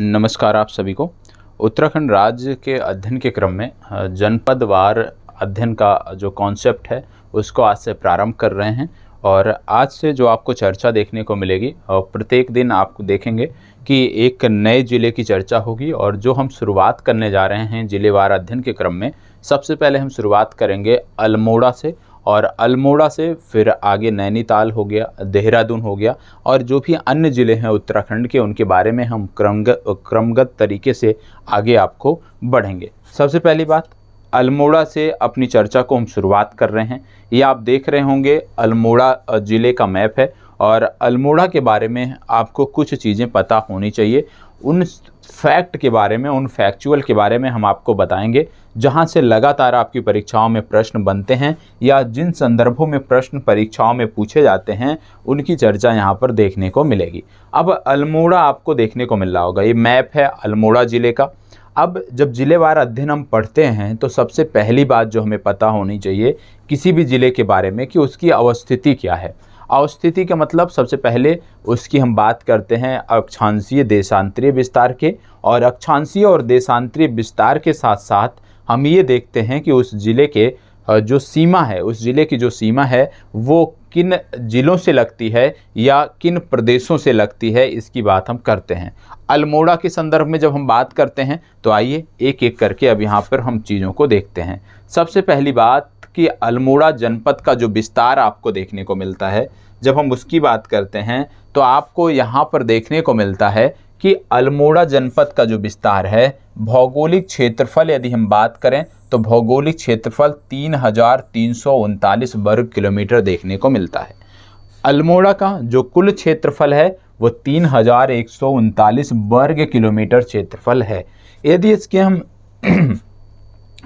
नमस्कार आप सभी को उत्तराखंड राज्य के अध्ययन के क्रम में जनपदवार अध्ययन का जो कॉन्सेप्ट है उसको आज से प्रारंभ कर रहे हैं और आज से जो आपको चर्चा देखने को मिलेगी और प्रत्येक दिन आप देखेंगे कि एक नए ज़िले की चर्चा होगी और जो हम शुरुआत करने जा रहे हैं ज़िलेवार अध्ययन के क्रम में सबसे पहले हम शुरुआत करेंगे अल्मोड़ा से और अल्मोड़ा से फिर आगे नैनीताल हो गया देहरादून हो गया और जो भी अन्य ज़िले हैं उत्तराखंड के उनके बारे में हम क्रमगत क्रमगत तरीके से आगे आपको बढ़ेंगे सबसे पहली बात अल्मोड़ा से अपनी चर्चा को हम शुरुआत कर रहे हैं ये आप देख रहे होंगे अल्मोड़ा ज़िले का मैप है और अल्मोड़ा के बारे में आपको कुछ चीज़ें पता होनी चाहिए उन फैक्ट के बारे में उन फैक्चुअल के बारे में हम आपको बताएंगे जहां से लगातार आपकी परीक्षाओं में प्रश्न बनते हैं या जिन संदर्भों में प्रश्न परीक्षाओं में पूछे जाते हैं उनकी चर्चा यहां पर देखने को मिलेगी अब अल्मोड़ा आपको देखने को मिल रहा होगा ये मैप है अल्मोड़ा ज़िले का अब जब ज़िलेवार अध्ययन हम पढ़ते हैं तो सबसे पहली बात जो हमें पता होनी चाहिए किसी भी ज़िले के बारे में कि उसकी अवस्थिति क्या है अवस्थिति का मतलब सबसे पहले उसकी हम बात करते हैं अक्षांशीय देशांतरीय विस्तार के और अक्षांशीय और देशांतरीय विस्तार के साथ साथ हम ये देखते हैं कि उस ज़िले के जो सीमा है उस ज़िले की जो सीमा है वो किन ज़िलों से लगती है या किन प्रदेशों से लगती है इसकी बात हम करते हैं अल्मोड़ा के संदर्भ में जब हम बात करते हैं तो आइए एक एक करके अब यहाँ पर हम चीज़ों को देखते हैं सबसे पहली बात कि अल्मोड़ा जनपद का जो विस्तार आपको देखने को मिलता है जब हम उसकी बात करते हैं तो आपको यहाँ पर देखने को मिलता है कि अल्मोड़ा जनपद का जो विस्तार है भौगोलिक क्षेत्रफल यदि हम बात करें तो भौगोलिक क्षेत्रफल तीन हज़ार तीन सौ उनतालीस वर्ग किलोमीटर देखने को मिलता है अल्मोड़ा का जो कुल क्षेत्रफल है वो तीन हज़ार एक सौ उनतालीस वर्ग किलोमीटर क्षेत्रफल है यदि इसके हम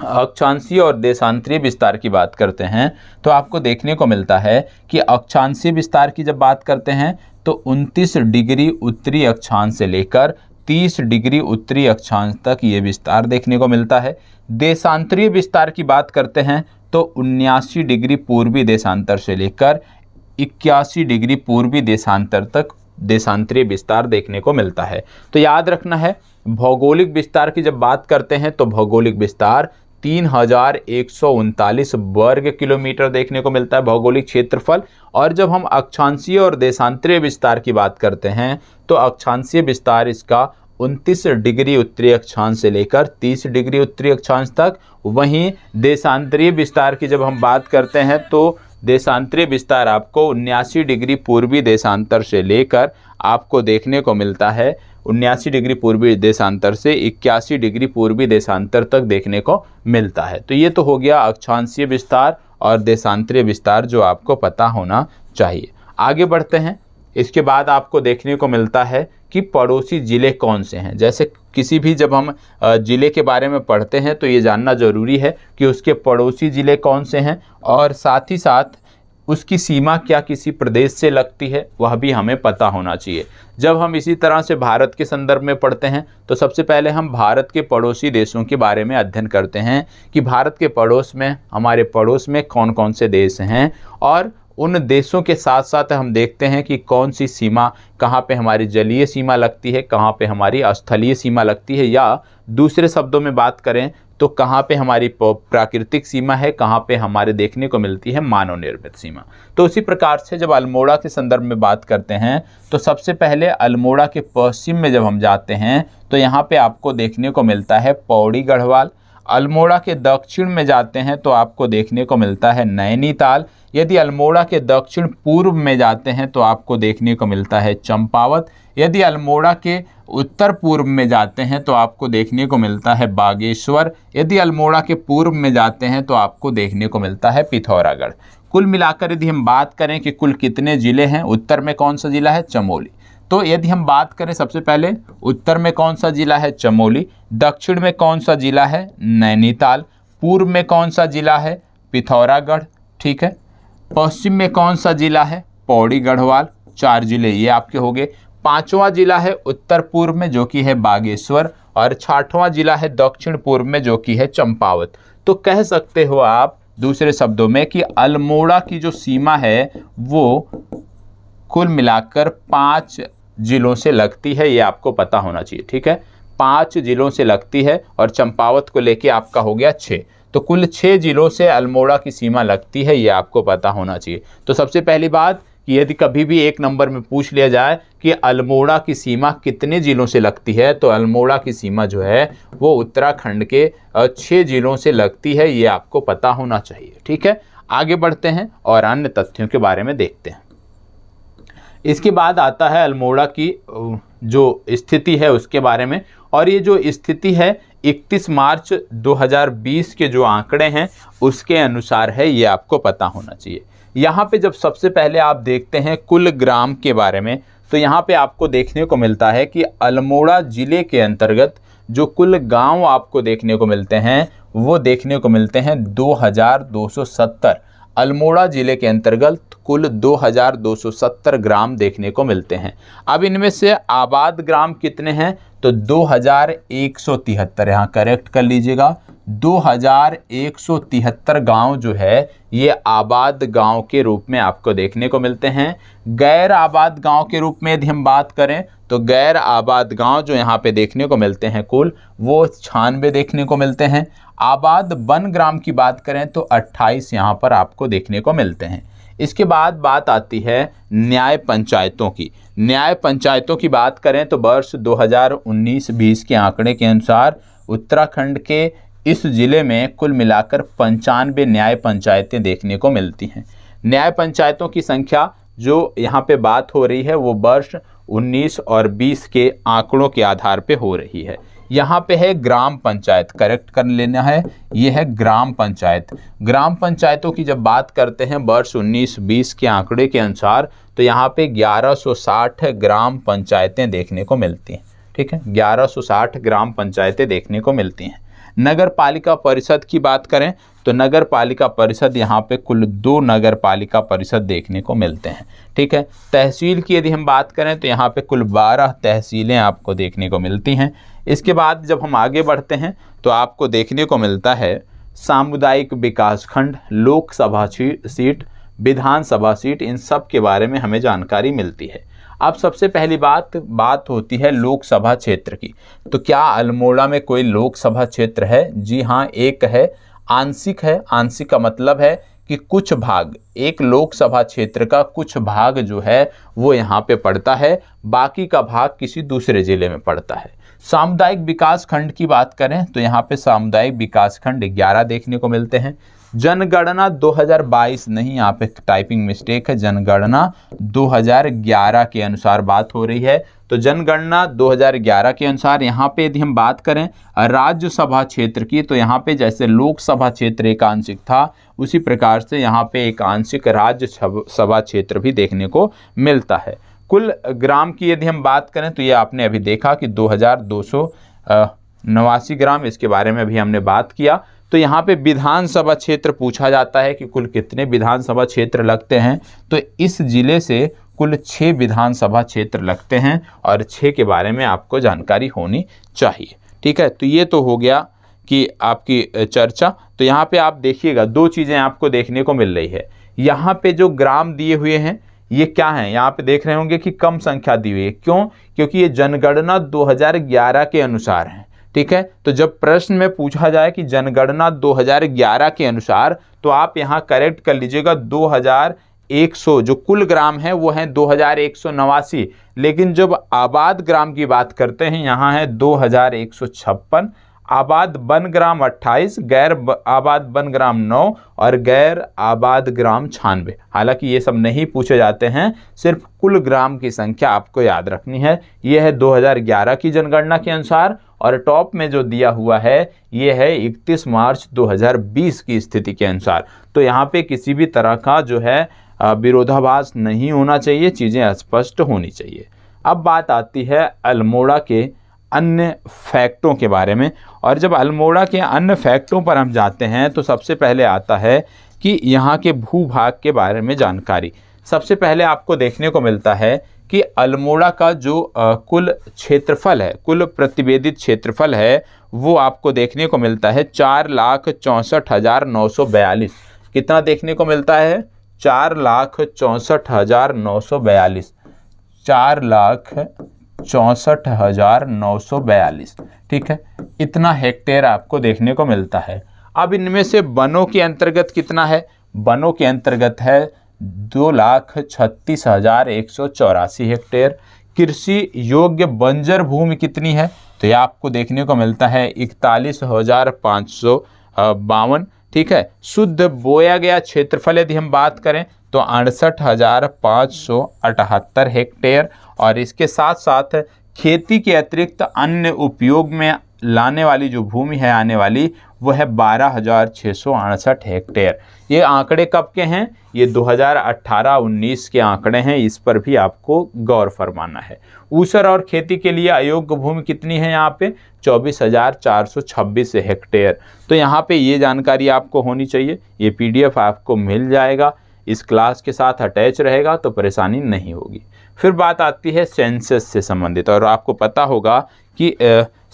अक्षांशीय और देशांतरीय विस्तार की बात करते हैं तो आपको देखने को मिलता है कि अक्षांशीय विस्तार की जब बात करते हैं तो 29 डिग्री उत्तरी अक्षांश से लेकर 30 डिग्री उत्तरी अक्षांश तक ये विस्तार देखने को मिलता है देशांतरीय विस्तार की बात करते हैं तो उन्यासी डिग्री पूर्वी देशांतर से लेकर इक्यासी डिग्री पूर्वी देशांतर तक देशांतरीय विस्तार देखने को मिलता है तो याद रखना है भौगोलिक विस्तार की जब बात करते हैं तो भौगोलिक विस्तार तीन हजार एक सौ उनतालीस वर्ग किलोमीटर देखने को मिलता है भौगोलिक क्षेत्रफल और जब हम अक्षांशीय और देशांतरीय विस्तार की बात करते हैं तो अक्षांशीय विस्तार इसका उनतीस डिग्री उत्तरी अक्षांश से लेकर तीस डिग्री उत्तरी अक्षांश तक वहीं देशांतरीय विस्तार की जब हम बात करते हैं तो देशांतरीय विस्तार आपको उन्यासी डिग्री पूर्वी देशांतर से लेकर आपको देखने को मिलता है उन्यासी डिग्री पूर्वी देशांतर से इक्यासी डिग्री पूर्वी देशांतर तक देखने को मिलता है तो ये तो हो गया अक्षांशीय विस्तार और देशांतरीय विस्तार जो आपको पता होना चाहिए आगे बढ़ते हैं इसके बाद आपको देखने को मिलता है कि पड़ोसी ज़िले कौन से हैं जैसे किसी भी जब हम ज़िले के बारे में पढ़ते हैं तो ये जानना ज़रूरी है कि उसके पड़ोसी ज़िले कौन से हैं और साथ ही साथ उसकी सीमा क्या किसी प्रदेश से लगती है वह भी हमें पता होना चाहिए जब हम इसी तरह से भारत के संदर्भ में पढ़ते हैं तो सबसे पहले हम भारत के पड़ोसी देशों के बारे में अध्ययन करते हैं कि भारत के पड़ोस में हमारे पड़ोस में कौन कौन से देश हैं और उन देशों के साथ साथ हम देखते हैं कि कौन सी सीमा कहाँ पे हमारी जलीय सीमा लगती है कहाँ पे हमारी स्थलीय सीमा लगती है या दूसरे शब्दों में बात करें तो कहाँ पे हमारी प्राकृतिक सीमा है कहाँ पे हमारे देखने को मिलती है मानव निर्मित सीमा तो उसी प्रकार से जब अल्मोड़ा के संदर्भ में बात करते हैं तो सबसे पहले अल्मोड़ा के पश्चिम में जब हम जाते हैं तो यहाँ पे आपको देखने को मिलता है पौड़ी गढ़वाल अल्मोड़ा के दक्षिण में जाते हैं तो आपको देखने को मिलता है नैनीताल यदि अल्मोड़ा के दक्षिण पूर्व में जाते हैं तो आपको देखने को मिलता है चंपावत यदि अल्मोड़ा के उत्तर पूर्व में जाते हैं तो आपको देखने को मिलता है बागेश्वर यदि अल्मोड़ा के पूर्व में जाते हैं तो आपको देखने को मिलता है पिथौरागढ़ कुल मिलाकर यदि हम बात करें कि कुल कितने ज़िले हैं उत्तर में कौन सा ज़िला है चमोली तो यदि हम बात करें सबसे पहले उत्तर में कौन सा ज़िला है चमोली दक्षिण में कौन सा ज़िला है नैनीताल पूर्व में कौन सा ज़िला है पिथौरागढ़ ठीक है पश्चिम में कौन सा ज़िला है पौड़ी गढ़वाल चार ज़िले ये आपके हो गए पांचवा जिला है उत्तर पूर्व में जो कि है बागेश्वर और छठवां जिला है दक्षिण पूर्व में जो कि है चंपावत तो कह सकते हो आप दूसरे शब्दों में कि अल्मोड़ा की जो सीमा है वो कुल मिलाकर पाँच जिलों से लगती है ये आपको पता होना चाहिए ठीक है पाँच जिलों से लगती है और चंपावत को लेके आपका हो गया छः तो कुल छः जिलों से अल्मोड़ा की सीमा लगती है ये आपको पता होना चाहिए तो सबसे पहली बात कि यदि कभी भी एक नंबर में पूछ लिया जाए कि अल्मोड़ा की सीमा कितने ज़िलों से लगती है तो अल्मोड़ा की सीमा जो है वो उत्तराखंड के छः ज़िलों से लगती है ये आपको पता होना चाहिए ठीक है आगे बढ़ते हैं और अन्य तथ्यों के बारे में देखते हैं इसके बाद आता है अल्मोड़ा की जो स्थिति है उसके बारे में और ये जो स्थिति है 31 मार्च 2020 के जो आंकड़े हैं उसके अनुसार है ये आपको पता होना चाहिए यहाँ पे जब सबसे पहले आप देखते हैं कुल ग्राम के बारे में तो यहाँ पे आपको देखने को मिलता है कि अल्मोड़ा ज़िले के अंतर्गत जो कुल गांव आपको देखने को मिलते हैं वो देखने को मिलते हैं 2270 अल्मोड़ा ज़िले के अंतर्गत कुल 2270 ग्राम देखने को मिलते हैं अब इनमें से आबाद ग्राम कितने हैं तो दो हज़ार यहाँ करेक्ट कर लीजिएगा 2173 गांव जो है ये आबाद गांव के रूप में आपको देखने को मिलते हैं गैर आबाद गांव के रूप में यदि हम बात करें तो गैर आबाद गांव जो यहाँ पे देखने को मिलते हैं कुल वो छानवे देखने को मिलते हैं आबाद वन ग्राम की बात करें तो 28 यहाँ पर आपको देखने को मिलते हैं इसके बाद बात आती है न्याय पंचायतों की न्याय पंचायतों की बात करें तो वर्ष दो हज़ार के आंकड़े के अनुसार उत्तराखंड के इस ज़िले में कुल मिलाकर पंचानवे न्याय पंचायतें देखने को मिलती हैं न्याय पंचायतों की संख्या जो यहाँ पे बात हो रही है वो वर्ष 19 और 20 के आंकड़ों के आधार पे हो रही है यहाँ पे है ग्राम पंचायत करेक्ट कर लेना है ये है ग्राम पंचायत ग्राम पंचायतों की जब बात करते हैं वर्ष 19-20 के आंकड़े के अनुसार तो यहाँ पे 1160 ग्राम पंचायतें देखने को मिलती हैं ठीक है 1160 ग्राम पंचायतें देखने को मिलती हैं नगर पालिका परिषद की बात करें तो नगर पालिका परिषद यहाँ पे कुल दो नगर पालिका परिषद देखने को मिलते हैं ठीक है तहसील की यदि हम बात करें तो यहाँ पे कुल बारह तहसीलें आपको देखने को मिलती हैं इसके बाद जब हम आगे बढ़ते हैं तो आपको देखने को मिलता है सामुदायिक विकास खंड लोकसभा सीट विधानसभा सीट इन सब के बारे में हमें जानकारी मिलती है अब सबसे पहली बात बात होती है लोकसभा क्षेत्र की तो क्या अल्मोड़ा में कोई लोकसभा क्षेत्र है जी हाँ एक है आंशिक है आंशिक का मतलब है कि कुछ भाग एक लोकसभा क्षेत्र का कुछ भाग जो है वो यहाँ पे पड़ता है बाकी का भाग किसी दूसरे ज़िले में पड़ता है सामुदायिक विकास खंड की बात करें तो यहाँ पे सामुदायिक विकास खंड ग्यारह देखने को मिलते हैं जनगणना 2022 नहीं यहाँ पे टाइपिंग मिस्टेक है जनगणना 2011 के अनुसार बात हो रही है तो जनगणना 2011 के अनुसार यहाँ पे यदि हम बात करें राज्यसभा क्षेत्र की तो यहाँ पे जैसे लोकसभा क्षेत्र एक आंशिक था उसी प्रकार से यहाँ पे एक आंशिक राज्य सभा क्षेत्र भी देखने को मिलता है कुल ग्राम की यदि हम बात करें तो ये आपने अभी देखा कि दो हज़ार दो सौ नवासी ग्राम इसके बारे में भी हमने बात किया तो यहाँ पे विधानसभा क्षेत्र पूछा जाता है कि कुल कितने विधानसभा क्षेत्र लगते हैं तो इस ज़िले से कुल छः विधानसभा क्षेत्र लगते हैं और छः के बारे में आपको जानकारी होनी चाहिए ठीक है तो ये तो हो गया कि आपकी चर्चा तो यहाँ पे आप देखिएगा दो चीज़ें आपको देखने को मिल रही है यहाँ पे जो ग्राम दिए हुए हैं ये क्या है यहाँ पे देख रहे होंगे कि कम संख्या दी हुई है क्यों क्योंकि ये जनगणना 2011 के अनुसार है ठीक है तो जब प्रश्न में पूछा जाए कि जनगणना 2011 के अनुसार तो आप यहाँ करेक्ट कर लीजिएगा 2100 जो कुल ग्राम है वो है दो लेकिन जब आबाद ग्राम की बात करते हैं यहाँ है दो आबाद बन ग्राम अट्ठाईस गैर आबाद बन ग्राम नौ और गैर आबाद ग्राम छानवे हालांकि ये सब नहीं पूछे जाते हैं सिर्फ कुल ग्राम की संख्या आपको याद रखनी है ये है 2011 की जनगणना के अनुसार और टॉप में जो दिया हुआ है ये है 31 मार्च 2020 की स्थिति के अनुसार तो यहाँ पे किसी भी तरह का जो है विरोधाभास नहीं होना चाहिए चीज़ें स्पष्ट होनी चाहिए अब बात आती है अल्मोड़ा के अन्य फैक्टों के बारे में और जब अल्मोड़ा के अन्य फैक्टों पर हम जाते हैं तो सबसे पहले आता है कि यहाँ के भूभाग के बारे में जानकारी सबसे पहले आपको देखने को मिलता है कि अल्मोड़ा का जो कुल क्षेत्रफल है कुल प्रतिवेदित क्षेत्रफल है वो आपको देखने को मिलता है चार लाख चौंसठ हज़ार नौ सौ बयालीस कितना देखने को मिलता है चार लाख चौंसठ हज़ार नौ सौ बयालीस चार लाख चौंसठ हज़ार नौ सौ बयालीस ठीक है इतना हेक्टेयर आपको देखने को मिलता है अब इनमें से वनों के अंतर्गत कितना है वनों के अंतर्गत है दो लाख छत्तीस हज़ार एक सौ चौरासी हेक्टेयर कृषि योग्य बंजर भूमि कितनी है तो ये आपको देखने को मिलता है इकतालीस हज़ार पाँच सौ बावन ठीक है शुद्ध बोया गया क्षेत्रफल यदि हम बात करें तो अड़सठ हज़ार पाँच सौ अठहत्तर हेक्टेयर और इसके साथ साथ खेती के अतिरिक्त अन्य उपयोग में लाने वाली जो भूमि है आने वाली वह है बारह हज़ार छः सौ अड़सठ हेक्टेयर ये आंकड़े कब के हैं ये 2018-19 के आंकड़े हैं इस पर भी आपको गौर फरमाना है ऊसर और खेती के लिए अयोग्य भूमि कितनी है यहाँ पे चौबीस हज़ार चार सौ छब्बीस हेक्टेयर तो यहाँ पे ये जानकारी आपको होनी चाहिए ये पीडीएफ आपको मिल जाएगा इस क्लास के साथ अटैच रहेगा तो परेशानी नहीं होगी फिर बात आती है सेंसेस से संबंधित और आपको पता होगा कि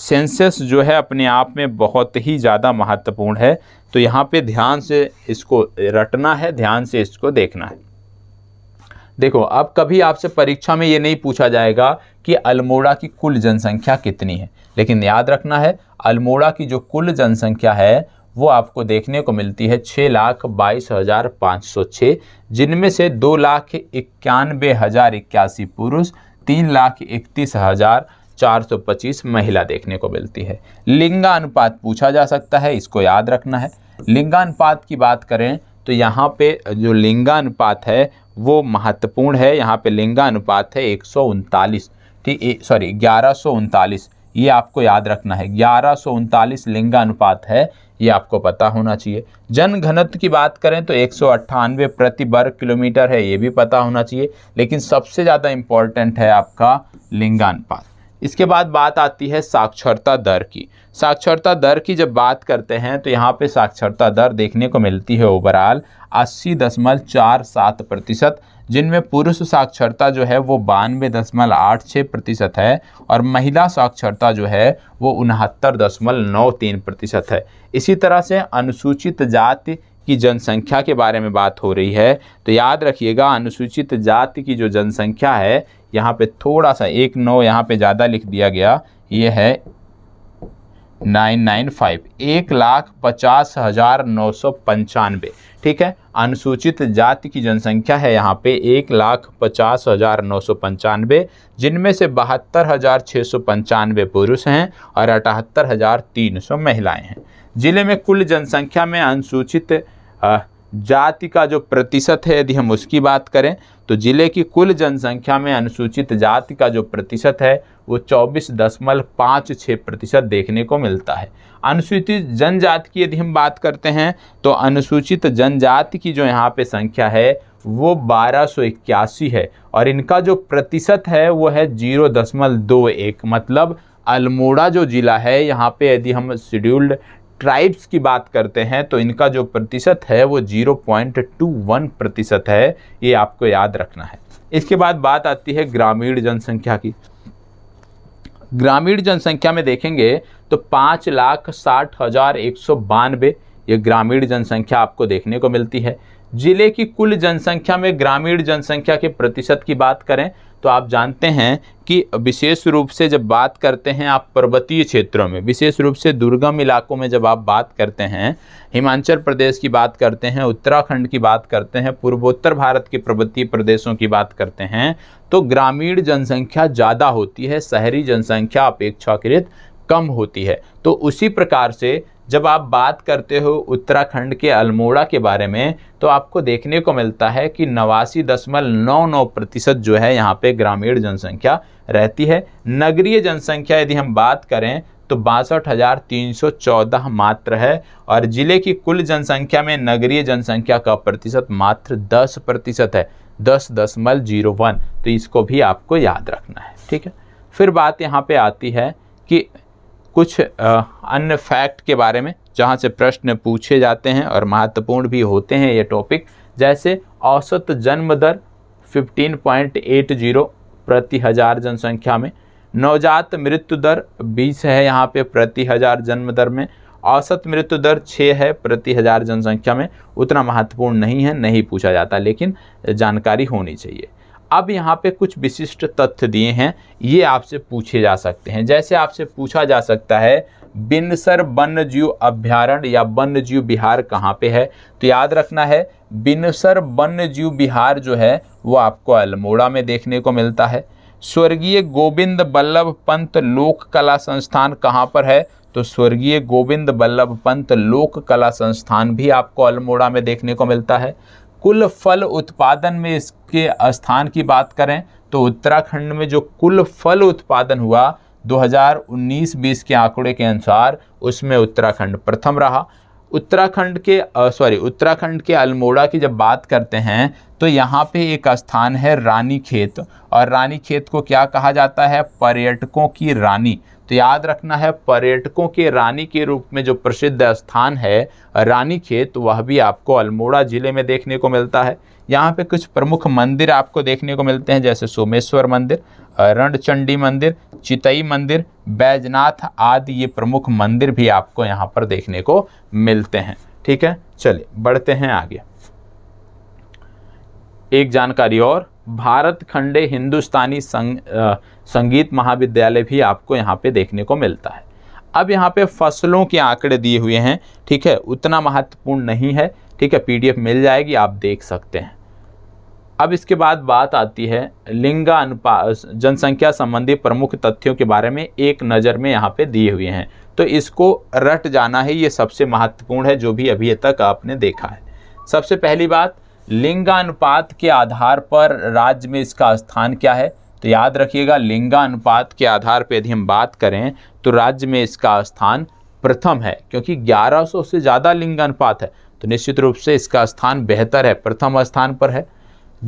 सेंसेस जो है अपने आप में बहुत ही ज़्यादा महत्वपूर्ण है तो यहाँ पे ध्यान से इसको रटना है ध्यान से इसको देखना है देखो अब कभी आपसे परीक्षा में ये नहीं पूछा जाएगा कि अल्मोड़ा की कुल जनसंख्या कितनी है लेकिन याद रखना है अल्मोड़ा की जो कुल जनसंख्या है वो आपको देखने को मिलती है छः लाख बाईस हज़ार पाँच सौ छः जिनमें से दो लाख इक्यानवे हज़ार इक्यासी पुरुष तीन लाख इकतीस हज़ार चार सौ पच्चीस महिला देखने को मिलती है लिंगानुपात पूछा जा सकता है इसको याद रखना है लिंगानुपात की बात करें तो यहाँ पे जो लिंगानुपात है वो महत्वपूर्ण है यहाँ पे लिंगानुपात है एक सौ उनतालीस ठीक सॉरी ग्यारह सौ उनतालीस ये आपको याद रखना है ग्यारह सौ उनतालीस लिंगानुपात है ये आपको पता होना चाहिए जन घनत्व की बात करें तो एक प्रति वर्ग किलोमीटर है ये भी पता होना चाहिए लेकिन सबसे ज़्यादा इम्पॉर्टेंट है आपका लिंगानुपात इसके बाद बात आती है साक्षरता दर की साक्षरता दर की जब बात करते हैं तो यहाँ पे साक्षरता दर देखने को मिलती है ओवरऑल अस्सी दशमलव चार सात प्रतिशत जिनमें पुरुष साक्षरता जो है वो बानवे दशमलव आठ छः प्रतिशत है और महिला साक्षरता जो है वो उनहत्तर दशमलव नौ तीन प्रतिशत है इसी तरह से अनुसूचित जाति की जनसंख्या के बारे में बात हो रही है तो याद रखिएगा अनुसूचित जाति की जो जनसंख्या है यहाँ पे थोड़ा सा एक नौ यहाँ पे ज़्यादा लिख दिया गया ये है नाइन नाइन फाइव एक लाख पचास हज़ार नौ सौ पंचानवे ठीक है अनुसूचित जाति की जनसंख्या है यहाँ पे एक लाख पचास हज़ार नौ सौ पंचानवे जिनमें से बहत्तर हज़ार छः सौ पंचानवे पुरुष हैं और अठहत्तर हज़ार तीन सौ महिलाएँ हैं ज़िले में कुल जनसंख्या में अनुसूचित जाति का जो प्रतिशत है यदि हम उसकी बात करें तो ज़िले की कुल जनसंख्या में अनुसूचित जाति का जो प्रतिशत है वो चौबीस दशमलव पाँच छः प्रतिशत देखने को मिलता है अनुसूचित जनजाति की यदि हम बात करते हैं तो अनुसूचित जनजाति की जो यहाँ पे संख्या है वो बारह है और इनका जो प्रतिशत है वो है जीरो दशमलव दो एक मतलब अल्मोड़ा जो ज़िला है यहाँ पे यदि हम शेड्यूल्ड ट्राइब्स की बात करते हैं तो इनका जो प्रतिशत है वो जीरो पॉइंट टू वन प्रतिशत है ये आपको याद रखना है इसके बाद बात आती है ग्रामीण जनसंख्या की ग्रामीण जनसंख्या में देखेंगे तो पाँच लाख साठ हज़ार एक सौ बानवे ये ग्रामीण जनसंख्या आपको देखने को मिलती है जिले की कुल जनसंख्या में ग्रामीण जनसंख्या के प्रतिशत की बात करें तो आप जानते हैं कि विशेष रूप से जब बात करते हैं आप पर्वतीय क्षेत्रों में विशेष रूप से दुर्गम इलाकों में जब आप बात करते हैं हिमाचल प्रदेश की बात करते हैं उत्तराखंड की बात करते हैं पूर्वोत्तर भारत के पर्वतीय प्रदेशों की बात करते हैं तो ग्रामीण जनसंख्या ज़्यादा होती है शहरी जनसंख्या अपेक्षाकृत कम होती है तो उसी प्रकार से जब आप बात करते हो उत्तराखंड के अल्मोड़ा के बारे में तो आपको देखने को मिलता है कि नवासी दशमलव नौ नौ प्रतिशत जो है यहाँ पे ग्रामीण जनसंख्या रहती है नगरीय जनसंख्या यदि हम बात करें तो बासठ हज़ार तीन सौ चौदह मात्र है और ज़िले की कुल जनसंख्या में नगरीय जनसंख्या का प्रतिशत मात्र दस प्रतिशत है दस दशमलव जीरो वन तो इसको भी आपको याद रखना है ठीक है फिर बात यहाँ पे आती है कि कुछ अन्य फैक्ट के बारे में जहाँ से प्रश्न पूछे जाते हैं और महत्वपूर्ण भी होते हैं ये टॉपिक जैसे औसत जन्म दर 15.80 प्रति हज़ार जनसंख्या में नवजात मृत्यु दर 20 है यहाँ पे प्रति हज़ार जन्म दर में औसत मृत्यु दर 6 है प्रति हज़ार जनसंख्या में उतना महत्वपूर्ण नहीं है नहीं पूछा जाता लेकिन जानकारी होनी चाहिए अब यहाँ पे कुछ विशिष्ट तथ्य दिए हैं ये आपसे पूछे जा सकते हैं जैसे आपसे पूछा जा सकता है बिनसर वन्य जीव अभ्यारण्य या वन्य जीव बिहार कहाँ पे है तो याद रखना है बिनसर वन्य जीव बिहार जो है वो आपको अल्मोड़ा में देखने को मिलता है स्वर्गीय गोविंद बल्लभ पंत लोक कला संस्थान कहाँ पर है तो स्वर्गीय गोविंद बल्लभ पंत लोक कला संस्थान भी आपको अल्मोड़ा में देखने को मिलता है कुल फल उत्पादन में इसके स्थान की बात करें तो उत्तराखंड में जो कुल फल उत्पादन हुआ 2019-20 के आंकड़े के अनुसार उसमें उत्तराखंड प्रथम रहा उत्तराखंड के सॉरी उत्तराखंड के अल्मोड़ा की जब बात करते हैं तो यहाँ पे एक स्थान है रानी खेत और रानी खेत को क्या कहा जाता है पर्यटकों की रानी तो याद रखना है पर्यटकों के रानी के रूप में जो प्रसिद्ध स्थान है रानी खेत वह भी आपको अल्मोड़ा ज़िले में देखने को मिलता है यहाँ पे कुछ प्रमुख मंदिर आपको देखने को मिलते हैं जैसे सोमेश्वर मंदिर रणचंडी मंदिर चितई मंदिर बैजनाथ आदि ये प्रमुख मंदिर भी आपको यहाँ पर देखने को मिलते हैं ठीक है चलिए बढ़ते हैं आगे एक जानकारी और भारत खंडे हिंदुस्तानी संघ संगीत महाविद्यालय भी आपको यहाँ पे देखने को मिलता है अब यहाँ पे फसलों के आंकड़े दिए हुए हैं ठीक है उतना महत्वपूर्ण नहीं है ठीक है पीडीएफ मिल जाएगी आप देख सकते हैं अब इसके बाद बात आती है लिंगा अनुपात जनसंख्या संबंधी प्रमुख तथ्यों के बारे में एक नज़र में यहाँ पे दिए हुए हैं तो इसको रट जाना है ये सबसे महत्वपूर्ण है जो भी अभी तक आपने देखा है सबसे पहली बात लिंगानुपात के आधार पर राज्य में इसका स्थान क्या है तो याद रखिएगा लिंगानुपात के आधार पर यदि हम बात करें तो राज्य में इसका स्थान प्रथम है क्योंकि 1100 से ज़्यादा लिंगानुपात है तो निश्चित रूप से इसका स्थान बेहतर है प्रथम स्थान पर है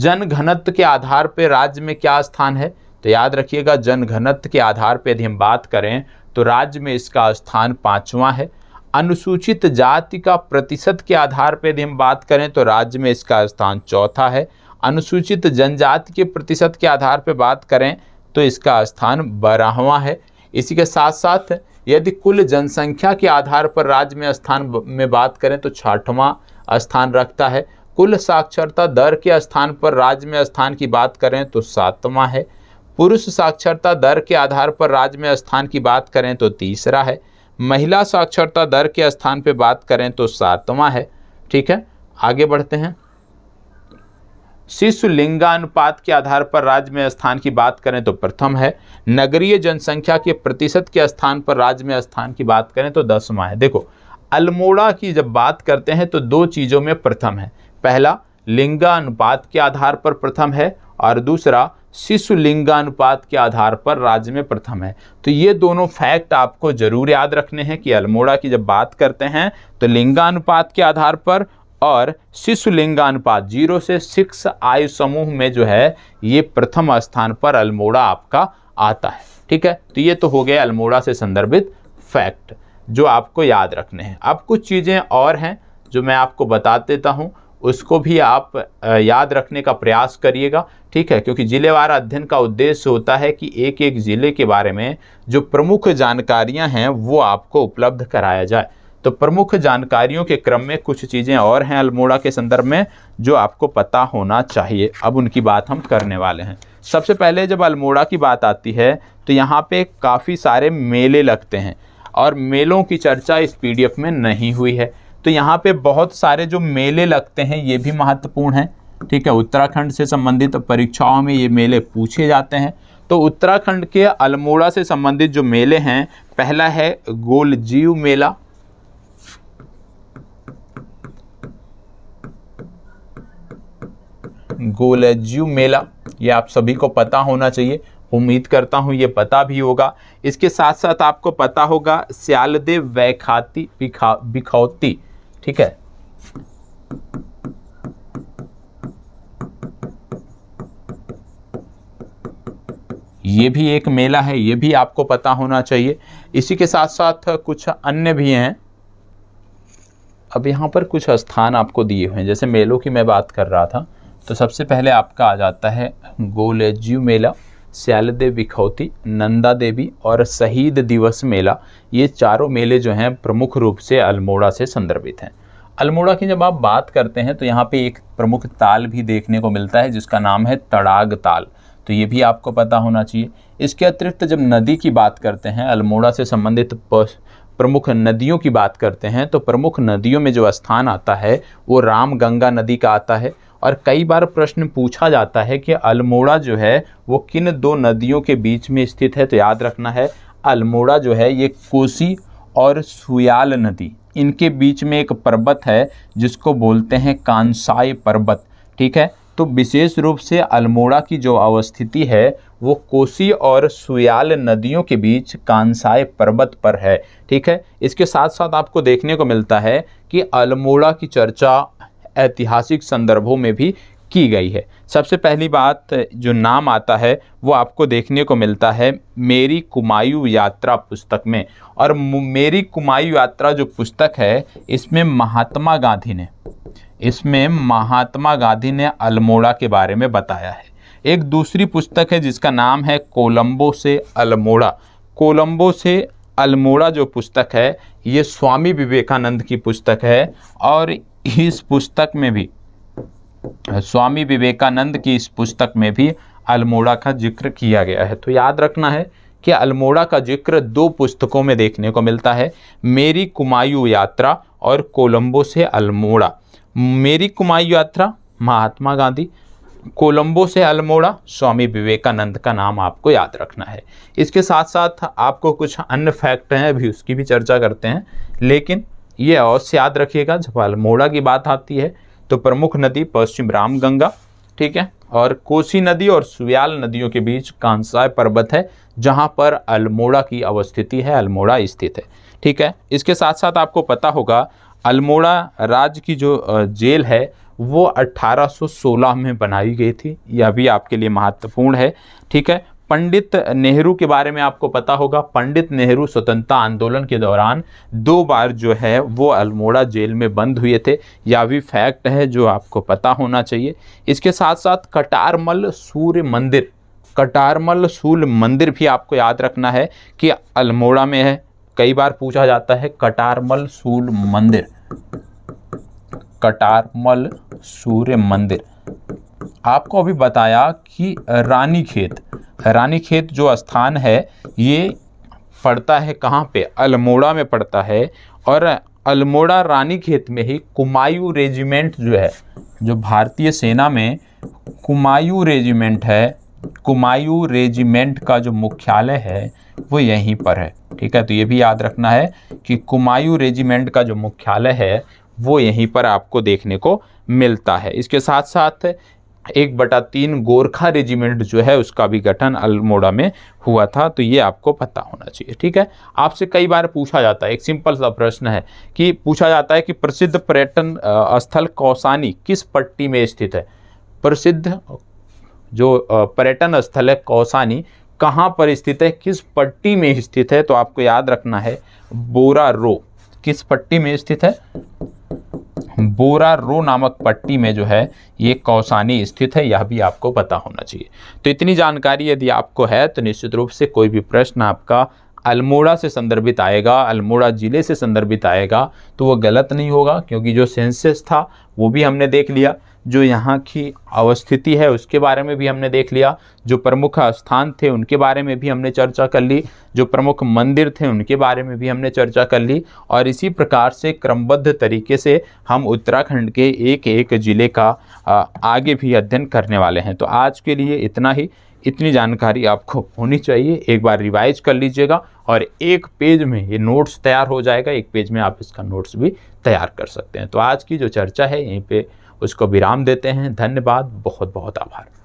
जन घनत्व के आधार पर राज्य में क्या स्थान है तो याद रखिएगा जन घनत्व के आधार पर यदि हम बात करें तो राज्य में इसका स्थान पाँचवा है अनुसूचित जाति का प्रतिशत के आधार पर यदि हम बात करें तो राज्य में इसका स्थान चौथा है अनुसूचित जनजाति के प्रतिशत के आधार पर बात करें तो इसका स्थान बारहवा है इसी के साथ साथ यदि कुल जनसंख्या के आधार पर राज्य में स्थान में बात करें तो छठवां स्थान रखता है कुल साक्षरता दर के स्थान पर राज्य में स्थान की बात करें तो सातवां है पुरुष साक्षरता दर के आधार पर राज्य में स्थान की बात करें तो तीसरा है महिला साक्षरता दर के स्थान पर बात करें तो सातवां है ठीक है आगे बढ़ते हैं शिशु लिंगानुपात के आधार पर राज्य में स्थान की बात करें तो प्रथम है नगरीय जनसंख्या के प्रतिशत के स्थान पर राज्य में स्थान की बात करें तो दसवां है देखो अल्मोड़ा की जब बात करते हैं तो दो चीज़ों में प्रथम है पहला लिंगानुपात के आधार पर प्रथम है और दूसरा शिशु लिंगानुपात के आधार पर राज्य में प्रथम है तो ये दोनों फैक्ट आपको जरूर याद रखने हैं कि अल्मोड़ा की जब बात करते हैं तो लिंगानुपात के आधार पर और शिशु लिंगानुपात जीरो से सिक्स आयु समूह में जो है ये प्रथम स्थान पर अल्मोड़ा आपका आता है ठीक है तो ये तो हो गया अल्मोड़ा से संदर्भित फैक्ट जो आपको याद रखने हैं अब कुछ चीज़ें और हैं जो मैं आपको बता देता हूँ उसको भी आप याद रखने का प्रयास करिएगा ठीक है क्योंकि जिलेवार अध्ययन का उद्देश्य होता है कि एक एक ज़िले के बारे में जो प्रमुख जानकारियां हैं वो आपको उपलब्ध कराया जाए तो प्रमुख जानकारियों के क्रम में कुछ चीज़ें और हैं अल्मोड़ा के संदर्भ में जो आपको पता होना चाहिए अब उनकी बात हम करने वाले हैं सबसे पहले जब अल्मोड़ा की बात आती है तो यहाँ पे काफ़ी सारे मेले लगते हैं और मेलों की चर्चा इस पी में नहीं हुई है तो यहाँ पे बहुत सारे जो मेले लगते हैं ये भी महत्वपूर्ण हैं ठीक है उत्तराखंड से संबंधित परीक्षाओं में ये मेले पूछे जाते हैं तो उत्तराखंड के अल्मोड़ा से संबंधित जो मेले हैं पहला है गोलजीव मेला गोलज्यू मेला ये आप सभी को पता होना चाहिए उम्मीद करता हूँ ये पता भी होगा इसके साथ साथ आपको पता होगा सियालदे वैखाती बिखा बिखौती ठीक है ये भी एक मेला है ये भी आपको पता होना चाहिए इसी के साथ साथ कुछ अन्य भी हैं अब यहाँ पर कुछ स्थान आपको दिए हुए हैं जैसे मेलों की मैं बात कर रहा था तो सबसे पहले आपका आ जाता है गोलेज्यू मेला श्यालदेव विखौती नंदा देवी और शहीद दिवस मेला ये चारों मेले जो हैं प्रमुख रूप से अल्मोड़ा से संदर्भित हैं अल्मोड़ा की जब आप बात करते हैं तो यहाँ पे एक प्रमुख ताल भी देखने को मिलता है जिसका नाम है तड़ाग ताल तो ये भी आपको पता होना चाहिए इसके अतिरिक्त जब नदी की बात करते हैं अल्मोड़ा से संबंधित प्रमुख नदियों की बात करते हैं तो प्रमुख नदियों में जो स्थान आता है वो राम गंगा नदी का आता है और कई बार प्रश्न पूछा जाता है कि अल्मोड़ा जो है वो किन दो नदियों के बीच में स्थित है तो याद रखना है अल्मोड़ा जो है ये कोसी और सुयाल नदी इनके बीच में एक पर्वत है जिसको बोलते हैं कांसाई पर्वत ठीक है तो विशेष रूप से अल्मोड़ा की जो अवस्थिति है वो कोसी और सुयाल नदियों के बीच कांसाय पर्वत पर है ठीक है इसके साथ साथ आपको देखने को मिलता है कि अल्मोड़ा की चर्चा ऐतिहासिक संदर्भों में भी की गई है सबसे पहली बात जो नाम आता है वो आपको देखने को मिलता है मेरी कुमायूं यात्रा पुस्तक में और मेरी कुमायूं यात्रा जो पुस्तक है इसमें महात्मा गांधी ने इसमें महात्मा गांधी ने अल्मोड़ा के बारे में बताया है एक दूसरी पुस्तक है जिसका नाम है कोलंबो से अल्मोड़ा कोलंबो से अल्मोड़ा जो पुस्तक है ये स्वामी विवेकानंद की पुस्तक है और इस पुस्तक में भी स्वामी विवेकानंद की इस पुस्तक में भी अल्मोड़ा का जिक्र किया गया है तो याद रखना है कि अल्मोड़ा का जिक्र दो पुस्तकों में देखने को मिलता है मेरी कुमायूं यात्रा और कोलंबो से अल्मोड़ा मेरी कुमायूं यात्रा महात्मा गांधी कोलंबो से अल्मोड़ा स्वामी विवेकानंद का नाम आपको याद रखना है इसके साथ साथ आपको कुछ अन्य फैक्ट हैं अभी उसकी भी चर्चा करते हैं लेकिन ये अवश्य याद रखिएगा जब अल्मोड़ा की बात आती है तो प्रमुख नदी पश्चिम रामगंगा ठीक है और कोसी नदी और सुयाल नदियों के बीच कांसाय पर्वत है जहाँ पर अल्मोड़ा की अवस्थिति है अल्मोड़ा स्थित है ठीक है इसके साथ साथ आपको पता होगा अल्मोड़ा राज्य की जो जेल है वो 1816 में बनाई गई थी यह भी आपके लिए महत्वपूर्ण है ठीक है पंडित नेहरू के बारे में आपको पता होगा पंडित नेहरू स्वतंत्रता आंदोलन के दौरान दो बार जो है वो अल्मोड़ा जेल में बंद हुए थे या भी फैक्ट है जो आपको पता होना चाहिए इसके साथ साथ कटारमल सूर्य मंदिर कटारमल सूल मंदिर भी आपको याद रखना है कि अल्मोड़ा में है कई बार पूछा जाता है कटारमल सूल मंदिर कटारमल सूर्य मंदिर आपको अभी बताया कि रानी खेत रानी खेत जो स्थान है ये पड़ता है कहाँ पे अल्मोड़ा में पड़ता है और अल्मोड़ा रानी खेत में ही कुमायूं रेजिमेंट जो है जो भारतीय सेना में कुमायूं रेजिमेंट है कुमायूं रेजिमेंट का जो मुख्यालय है वो यहीं पर है ठीक है तो ये भी याद रखना है कि कुमायूं रेजिमेंट का जो मुख्यालय है वो यहीं पर आपको देखने को मिलता है इसके साथ साथ एक बटा तीन गोरखा रेजिमेंट जो है उसका भी गठन अल्मोड़ा में हुआ था तो ये आपको पता होना चाहिए ठीक है आपसे कई बार पूछा जाता है एक सिंपल सा प्रश्न है कि पूछा जाता है कि प्रसिद्ध पर्यटन स्थल कौसानी किस पट्टी में स्थित है प्रसिद्ध जो पर्यटन स्थल है कौसानी कहाँ पर स्थित है किस पट्टी में स्थित है तो आपको याद रखना है बोरा रो किस पट्टी में स्थित है बोरा रो नामक पट्टी में जो है ये कौसानी स्थित है यह भी आपको पता होना चाहिए तो इतनी जानकारी यदि आपको है तो निश्चित रूप से कोई भी प्रश्न आपका अल्मोड़ा से संदर्भित आएगा अल्मोड़ा ज़िले से संदर्भित आएगा तो वो गलत नहीं होगा क्योंकि जो सेंसेस था वो भी हमने देख लिया जो यहाँ की अवस्थिति है उसके बारे में भी हमने देख लिया जो प्रमुख स्थान थे उनके बारे में भी हमने चर्चा कर ली जो प्रमुख मंदिर थे उनके बारे में भी हमने चर्चा कर ली और इसी प्रकार से क्रमबद्ध तरीके से हम उत्तराखंड के एक एक ज़िले का आगे भी अध्ययन करने वाले हैं तो आज के लिए इतना ही इतनी जानकारी आपको होनी चाहिए एक बार रिवाइज कर लीजिएगा और एक पेज में ये नोट्स तैयार हो जाएगा एक पेज में आप इसका नोट्स भी तैयार कर सकते हैं तो आज की जो चर्चा है यहीं पे उसको विराम देते हैं धन्यवाद बहुत बहुत आभार